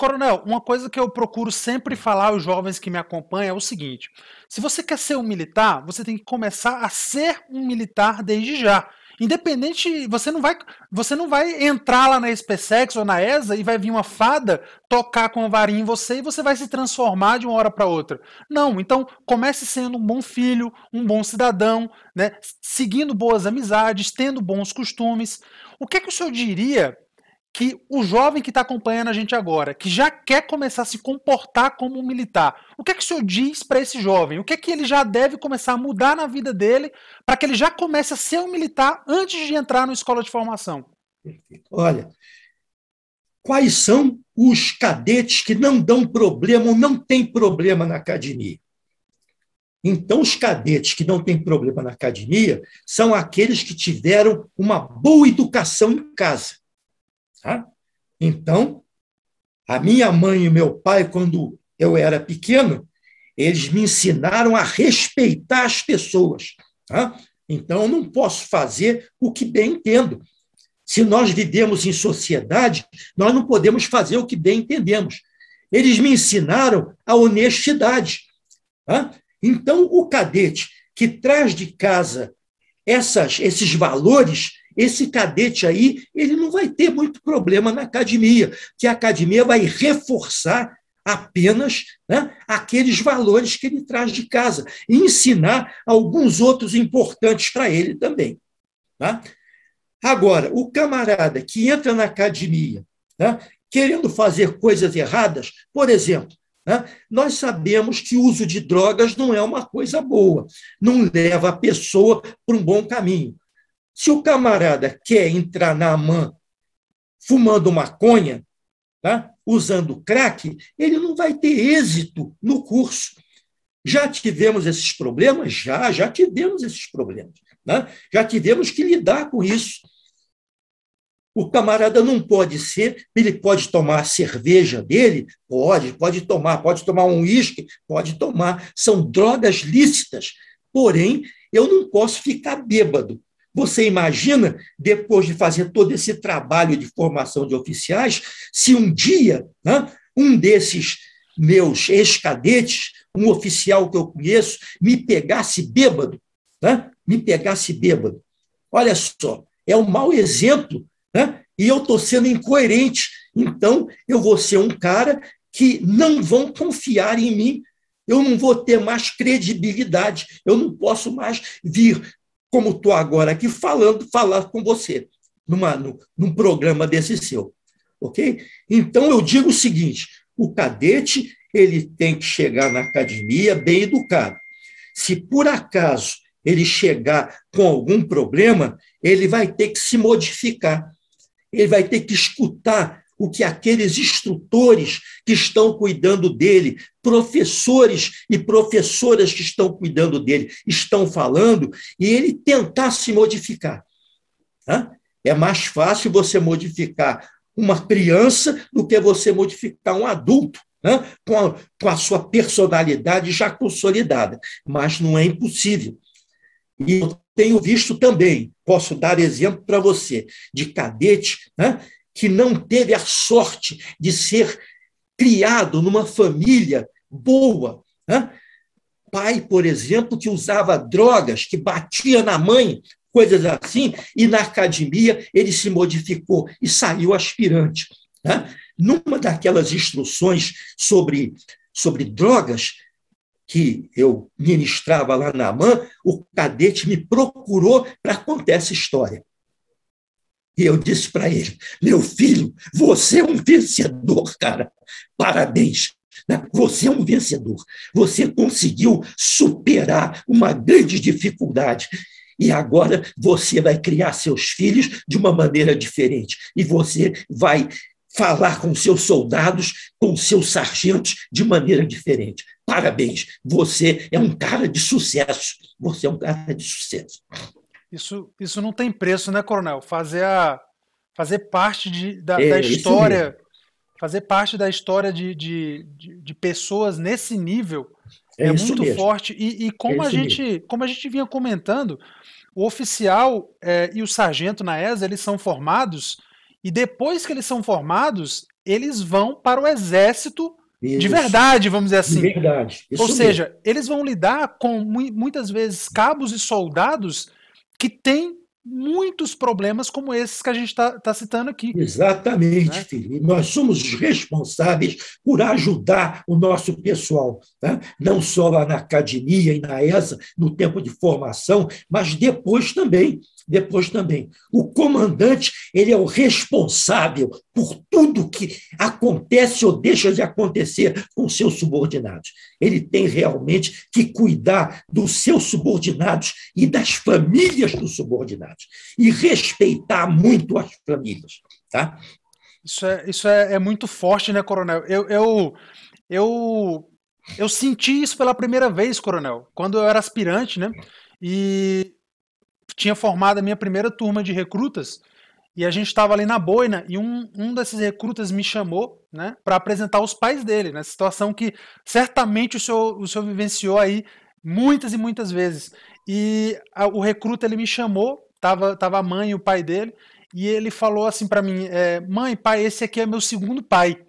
Coronel, uma coisa que eu procuro sempre falar aos jovens que me acompanham é o seguinte: se você quer ser um militar, você tem que começar a ser um militar desde já. Independente, você não vai, você não vai entrar lá na SpaceX ou na ESA e vai vir uma fada tocar com a varinha em você e você vai se transformar de uma hora para outra. Não, então comece sendo um bom filho, um bom cidadão, né, seguindo boas amizades, tendo bons costumes. O que é que o senhor diria que o jovem que está acompanhando a gente agora, que já quer começar a se comportar como um militar, o que é que o senhor diz para esse jovem? O que é que ele já deve começar a mudar na vida dele para que ele já comece a ser um militar antes de entrar na escola de formação? Olha, quais são os cadetes que não dão problema ou não têm problema na academia? Então, os cadetes que não têm problema na academia são aqueles que tiveram uma boa educação em casa Tá? Então, a minha mãe e meu pai, quando eu era pequeno, eles me ensinaram a respeitar as pessoas. Tá? Então, eu não posso fazer o que bem entendo. Se nós vivemos em sociedade, nós não podemos fazer o que bem entendemos. Eles me ensinaram a honestidade. Tá? Então, o cadete que traz de casa essas, esses valores esse cadete aí, ele não vai ter muito problema na academia, que a academia vai reforçar apenas né, aqueles valores que ele traz de casa e ensinar alguns outros importantes para ele também. Tá? Agora, o camarada que entra na academia né, querendo fazer coisas erradas, por exemplo, né, nós sabemos que o uso de drogas não é uma coisa boa, não leva a pessoa para um bom caminho. Se o camarada quer entrar na man fumando maconha, tá? usando crack, ele não vai ter êxito no curso. Já tivemos esses problemas? Já, já tivemos esses problemas. Né? Já tivemos que lidar com isso. O camarada não pode ser, ele pode tomar a cerveja dele? Pode, pode tomar, pode tomar um uísque, pode tomar. São drogas lícitas. Porém, eu não posso ficar bêbado. Você imagina, depois de fazer todo esse trabalho de formação de oficiais, se um dia né, um desses meus ex-cadetes, um oficial que eu conheço, me pegasse bêbado, né, me pegasse bêbado. Olha só, é um mau exemplo, né, e eu estou sendo incoerente. Então, eu vou ser um cara que não vão confiar em mim eu não vou ter mais credibilidade, eu não posso mais vir como estou agora aqui falando, falar com você, numa, no, num programa desse seu. Ok? Então, eu digo o seguinte: o cadete ele tem que chegar na academia bem educado. Se por acaso ele chegar com algum problema, ele vai ter que se modificar. Ele vai ter que escutar o que aqueles instrutores que estão cuidando dele, professores e professoras que estão cuidando dele, estão falando, e ele tentar se modificar. É mais fácil você modificar uma criança do que você modificar um adulto. Né? Com, a, com a sua personalidade já consolidada, mas não é impossível. E eu tenho visto também, posso dar exemplo para você, de cadete né, que não teve a sorte de ser criado numa família boa. Né? Pai, por exemplo, que usava drogas, que batia na mãe, coisas assim, e na academia ele se modificou e saiu aspirante. Né? Numa daquelas instruções sobre, sobre drogas, que eu ministrava lá na AMAN, o cadete me procurou para contar essa história. E eu disse para ele: meu filho, você é um vencedor, cara. Parabéns. Né? Você é um vencedor. Você conseguiu superar uma grande dificuldade. E agora você vai criar seus filhos de uma maneira diferente. E você vai falar com seus soldados, com seus sargentos de maneira diferente. Parabéns, você é um cara de sucesso. Você é um cara de sucesso. Isso, isso não tem preço, né, Coronel? Fazer, a, fazer parte de, da, é, da história. Fazer parte da história de, de, de, de pessoas nesse nível é, é muito mesmo. forte. E, e como, é a gente, como a gente vinha comentando, o oficial é e o sargento na ESA eles são formados e depois que eles são formados eles vão para o exército isso. de verdade vamos dizer assim de verdade isso ou mesmo. seja eles vão lidar com muitas vezes cabos e soldados que tem muitos problemas como esses que a gente está tá citando aqui. Exatamente, né? filho. Nós somos responsáveis por ajudar o nosso pessoal, né? não só lá na academia e na ESA, no tempo de formação, mas depois também. Depois também, o comandante ele é o responsável por tudo que acontece ou deixa de acontecer com seus subordinados. Ele tem realmente que cuidar dos seus subordinados e das famílias dos subordinados e respeitar muito as famílias. Tá? Isso, é, isso é, é muito forte, né, Coronel? Eu, eu, eu, eu senti isso pela primeira vez, Coronel, quando eu era aspirante, né? E tinha formado a minha primeira turma de recrutas e a gente estava ali na boina e um, um desses recrutas me chamou, né, para apresentar os pais dele, né, situação que certamente o senhor, o senhor vivenciou aí muitas e muitas vezes. E a, o recruta ele me chamou tava, tava a mãe e o pai dele, e ele falou assim para mim: é, Mãe, pai, esse aqui é meu segundo pai.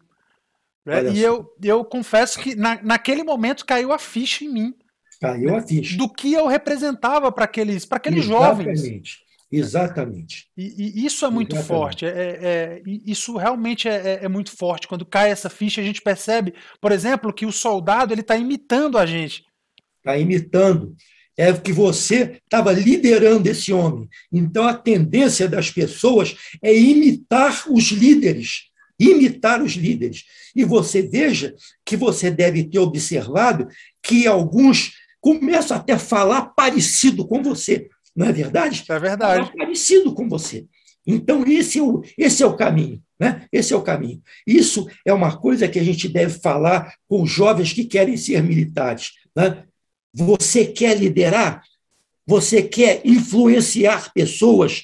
Né, e eu, eu confesso que na, naquele momento caiu a ficha em mim. Caiu né, a ficha. Do que eu representava para aqueles, pra aqueles Exatamente. jovens. Exatamente. E, e, isso é muito Exatamente. forte. É, é, isso realmente é, é, é, muito forte. Quando cai essa ficha, a gente percebe, por exemplo, que o soldado ele está imitando a gente. Está imitando é que você estava liderando esse homem. Então, a tendência das pessoas é imitar os líderes, imitar os líderes. E você veja que você deve ter observado que alguns começam até a falar parecido com você. Não é verdade? É verdade. Falar parecido com você. Então, esse é o, esse é o caminho. Né? Esse é o caminho. Isso é uma coisa que a gente deve falar com jovens que querem ser militares. Né? Você quer liderar? Você quer influenciar pessoas?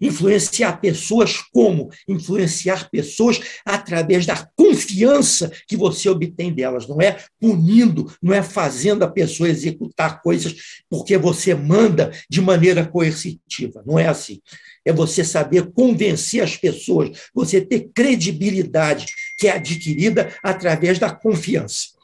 Influenciar pessoas como? Influenciar pessoas através da confiança que você obtém delas. Não é punindo, não é fazendo a pessoa executar coisas porque você manda de maneira coercitiva. Não é assim. É você saber convencer as pessoas, você ter credibilidade que é adquirida através da confiança.